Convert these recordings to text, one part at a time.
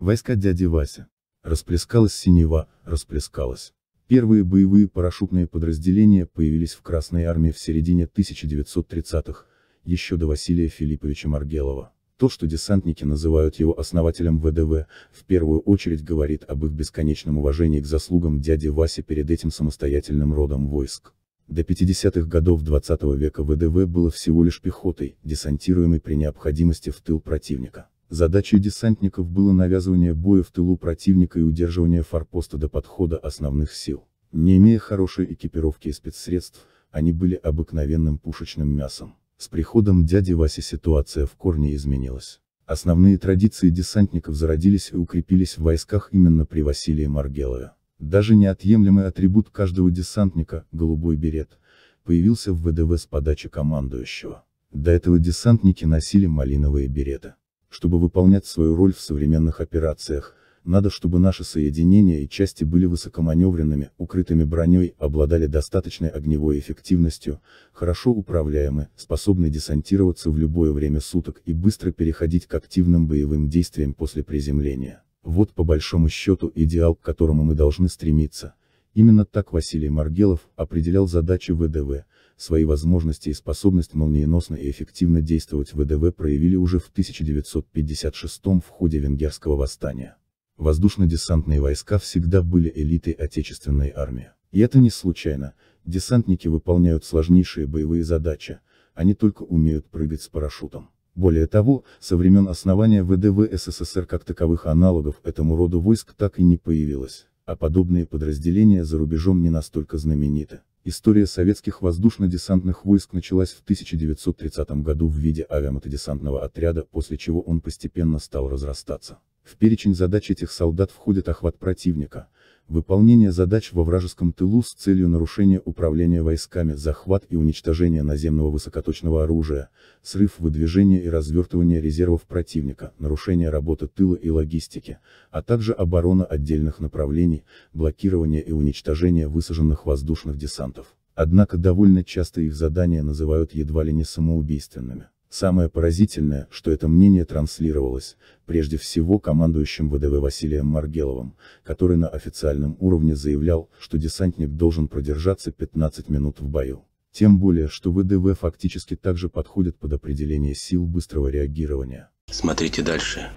Войска дяди Вася. Расплескалась синева, расплескалась. Первые боевые парашютные подразделения появились в Красной армии в середине 1930-х, еще до Василия Филипповича Маргелова. То, что десантники называют его основателем ВДВ, в первую очередь говорит об их бесконечном уважении к заслугам дяди Васи перед этим самостоятельным родом войск. До 50-х годов 20 -го века ВДВ было всего лишь пехотой, десантируемой при необходимости в тыл противника. Задачей десантников было навязывание боя в тылу противника и удерживание форпоста до подхода основных сил. Не имея хорошей экипировки и спецсредств, они были обыкновенным пушечным мясом. С приходом дяди Васи ситуация в корне изменилась. Основные традиции десантников зародились и укрепились в войсках именно при Василии Маргелове. Даже неотъемлемый атрибут каждого десантника, голубой берет, появился в ВДВ с подачи командующего. До этого десантники носили малиновые береты. Чтобы выполнять свою роль в современных операциях, надо чтобы наши соединения и части были высокоманевренными, укрытыми броней, обладали достаточной огневой эффективностью, хорошо управляемы, способны десантироваться в любое время суток и быстро переходить к активным боевым действиям после приземления. Вот по большому счету идеал, к которому мы должны стремиться. Именно так Василий Маргелов определял задачи ВДВ, свои возможности и способность молниеносно и эффективно действовать ВДВ проявили уже в 1956 в ходе венгерского восстания. Воздушно-десантные войска всегда были элитой отечественной армии. И это не случайно, десантники выполняют сложнейшие боевые задачи, они только умеют прыгать с парашютом. Более того, со времен основания ВДВ СССР как таковых аналогов этому роду войск так и не появилось а подобные подразделения за рубежом не настолько знамениты. История советских воздушно-десантных войск началась в 1930 году в виде авиамотодесантного отряда, после чего он постепенно стал разрастаться. В перечень задач этих солдат входит охват противника, выполнение задач во вражеском тылу с целью нарушения управления войсками, захват и уничтожение наземного высокоточного оружия, срыв выдвижения и развертывания резервов противника, нарушение работы тыла и логистики, а также оборона отдельных направлений, блокирование и уничтожение высаженных воздушных десантов. Однако довольно часто их задания называют едва ли не самоубийственными. Самое поразительное, что это мнение транслировалось, прежде всего командующим ВДВ Василием Маргеловым, который на официальном уровне заявлял, что десантник должен продержаться 15 минут в бою. Тем более, что ВДВ фактически также подходит под определение сил быстрого реагирования. Смотрите дальше.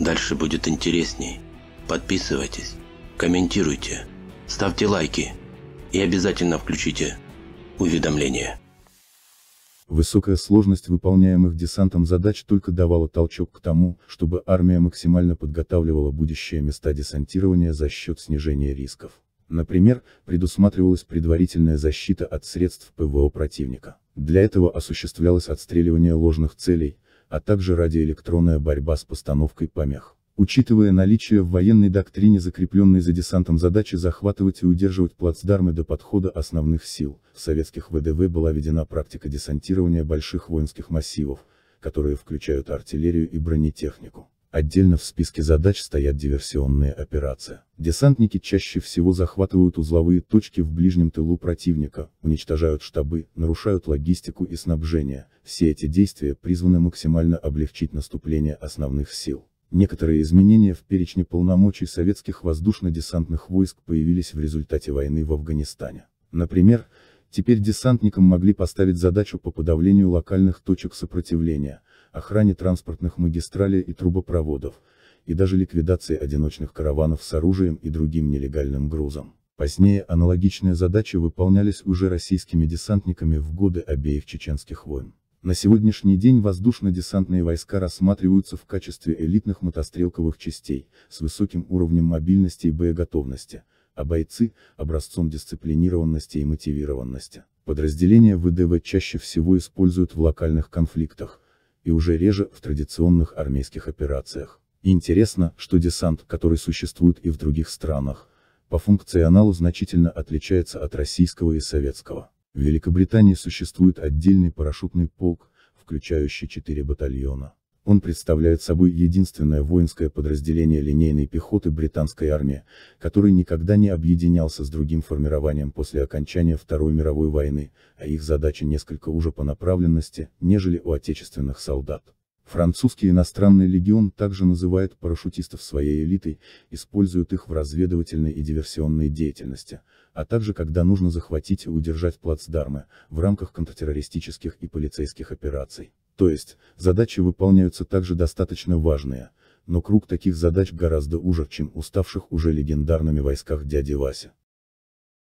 Дальше будет интересней. Подписывайтесь, комментируйте, ставьте лайки и обязательно включите уведомления. Высокая сложность выполняемых десантом задач только давала толчок к тому, чтобы армия максимально подготавливала будущие места десантирования за счет снижения рисков. Например, предусматривалась предварительная защита от средств ПВО противника. Для этого осуществлялось отстреливание ложных целей, а также радиоэлектронная борьба с постановкой помех. Учитывая наличие в военной доктрине закрепленной за десантом задачи захватывать и удерживать плацдармы до подхода основных сил, в советских ВДВ была введена практика десантирования больших воинских массивов, которые включают артиллерию и бронетехнику. Отдельно в списке задач стоят диверсионные операции. Десантники чаще всего захватывают узловые точки в ближнем тылу противника, уничтожают штабы, нарушают логистику и снабжение. Все эти действия призваны максимально облегчить наступление основных сил. Некоторые изменения в перечне полномочий советских воздушно-десантных войск появились в результате войны в Афганистане. Например, теперь десантникам могли поставить задачу по подавлению локальных точек сопротивления, охране транспортных магистралей и трубопроводов, и даже ликвидации одиночных караванов с оружием и другим нелегальным грузом. Позднее аналогичные задачи выполнялись уже российскими десантниками в годы обеих чеченских войн. На сегодняшний день воздушно-десантные войска рассматриваются в качестве элитных мотострелковых частей, с высоким уровнем мобильности и боеготовности, а бойцы – образцом дисциплинированности и мотивированности. Подразделения ВДВ чаще всего используют в локальных конфликтах, и уже реже в традиционных армейских операциях. Интересно, что десант, который существует и в других странах, по функционалу значительно отличается от российского и советского. В Великобритании существует отдельный парашютный полк, включающий четыре батальона. Он представляет собой единственное воинское подразделение линейной пехоты британской армии, который никогда не объединялся с другим формированием после окончания Второй мировой войны, а их задача несколько уже по направленности, нежели у отечественных солдат. Французский иностранный легион также называет парашютистов своей элитой, используют их в разведывательной и диверсионной деятельности, а также когда нужно захватить и удержать плацдармы, в рамках контртеррористических и полицейских операций. То есть, задачи выполняются также достаточно важные, но круг таких задач гораздо уже, чем уставших уже легендарными войсках дяди Вася.